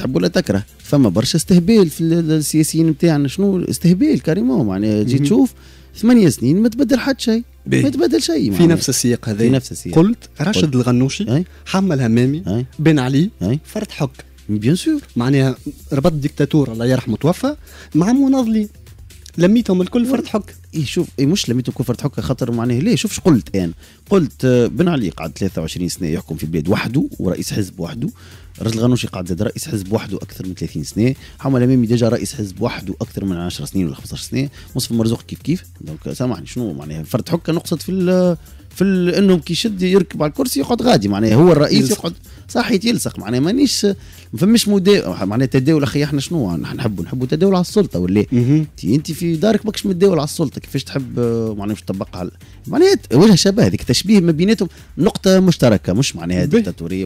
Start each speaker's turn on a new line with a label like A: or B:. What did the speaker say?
A: تحب ولا تكره فما برشا استهبال في السياسيين نتاعنا شنو استهبال كاريمون معناها يعني تجي تشوف ثمانية سنين ما تبدل حد شيء ما تبدل شيء في نفس السياق هذا في نفس السياق
B: قلت راشد الغنوشي حمل همامي بن علي فرد حق بيان سور معناها ربط ديكتاتور الله يرحمه توفى مع مناضلين لميتهم
A: الكل فرد حك اي شوف اي مش لميتهم الكل فرد حك خاطر معناه ليه شوف شو قلت انا قلت آه، بن علي قعد 23 سنه يحكم في البلاد وحده ورئيس حزب وحده رجل غنوشي قعد زاد رئيس حزب وحده اكثر من 30 سنه حمو الامامي ديجا رئيس حزب وحده اكثر من 10 سنين ولا 15 سنه مصطفى مرزوق كيف كيف دونك سامحني شنو معناها فرد حكه نقصد في آه، في انهم كي يشد يركب على الكرسي يقعد غادي معناها هو الرئيس يلصق. يقعد صحيت يلصق معناها مانيش ما فماش مدا معناها تداول اخي احنا شنو نحبوا نحبوا تداول على السلطه ولا انت في دارك ماكش متداول على السلطه كيفاش تحب معناها مش تطبقها معناها وجه شبه هذيك تشبيه ما بيناتهم نقطه مشتركه مش معناها ديكتاتوريه